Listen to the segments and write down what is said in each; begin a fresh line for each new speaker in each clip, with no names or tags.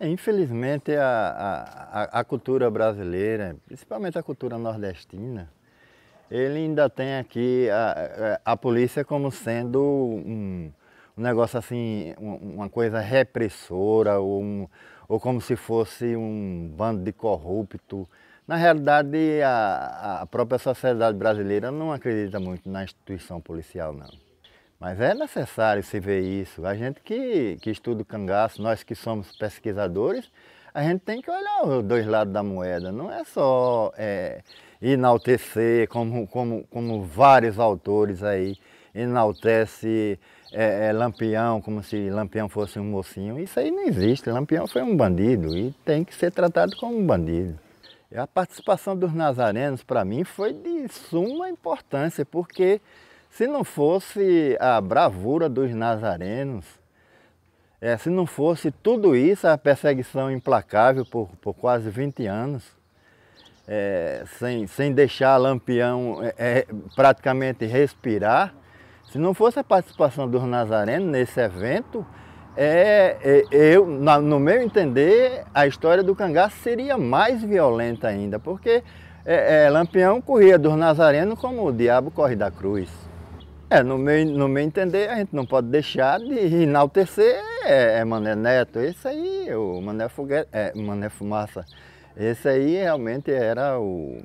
Infelizmente, a, a, a, cultura brasileira, principalmente a cultura nordestina, ele ainda tem aqui a, a polícia como sendo um, um negócio assim, uma coisa repressora, ou, um, ou como se fosse um bando de corrupto. Na realidade, a, a própria sociedade brasileira não acredita muito na instituição policial, não. Mas é necessário se ver isso. A gente que, que estuda o cangaço, nós que somos pesquisadores, a gente tem que olhar os dois lados da moeda. Não é só é, enaltecer, como, como, como vários autores aí enaltece é, é, Lampião como se Lampião fosse um mocinho. Isso aí não existe. Lampião foi um bandido e tem que ser tratado como um bandido. a participação dos nazarenos, para mim, foi de suma importância, porque se não fosse a bravura dos nazarenos, é, se não fosse tudo isso, a perseguição implacável por, por quase 20 anos, é, sem, sem deixar Lampião é, é, praticamente respirar, se não fosse a participação dos nazarenos nesse evento, é, é eu, no meu entender, a história do cangaço seria mais violenta ainda, porque é, é, Lampião corria dos nazarenos como o diabo corre da cruz. É, no meu, no meu entender, a gente não pode deixar de enaltecer é, é Mané Neto. Esse aí, o Mané, Fugue é, Mané Fumaça. Esse aí realmente era o,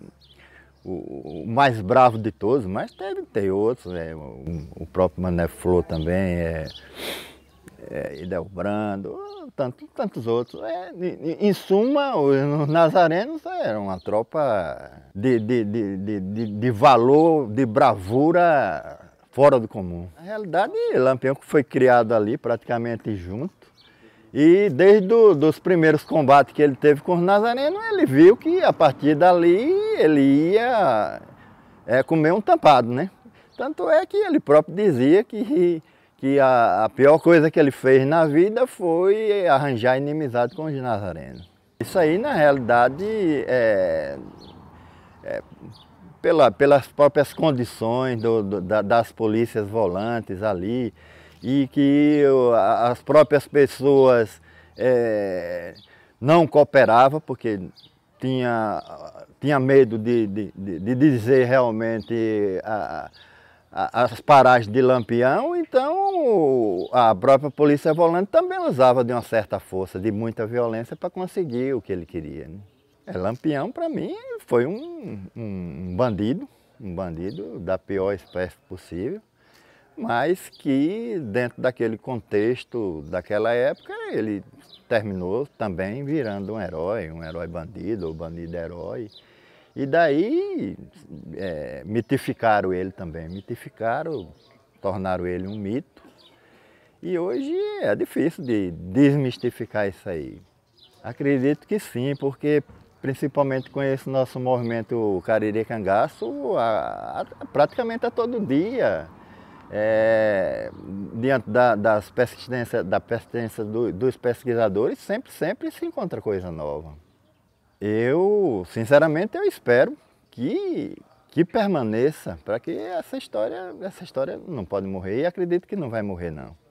o, o, mais bravo de todos, mas tem tem outros. É, o, o, próprio Mané Flor também, é, é, Brando tanto, tantos outros. É, em, suma, os nazarenos eram uma tropa de, de, de, de, de valor, de bravura fora do comum. Na realidade, Lampião foi criado ali praticamente junto. E desde do, dos primeiros combates que ele teve com os nazarenos, ele viu que a partir dali ele ia é, comer um tampado, né? Tanto é que ele próprio dizia que, que a, a pior coisa que ele fez na vida foi arranjar inimizade com os nazarenos. Isso aí, na realidade, é, é, pela, pelas próprias condições do, do, das polícias volantes ali e que as próprias pessoas é, não cooperavam, porque tinha, tinha medo de, de, de dizer realmente a, a, as paragens de Lampião, então a própria polícia volante também usava de uma certa força, de muita violência para conseguir o que ele queria. Né? É, Lampião para mim foi um, um bandido, um bandido da pior espécie possível, mas que dentro daquele contexto, daquela época, ele terminou também virando um herói, um herói bandido, ou bandido herói. E daí é, mitificaram ele também, mitificaram, tornaram ele um mito. E hoje é difícil de desmistificar isso aí. Acredito que sim, porque principalmente com esse nosso movimento Cariri Cangaço, a, a, praticamente a todo dia, é, diante da, das persistência, da persistência do, dos pesquisadores, sempre, sempre se encontra coisa nova. Eu, sinceramente, eu espero que, que permaneça, para que essa história, essa história não pode morrer e acredito que não vai morrer não.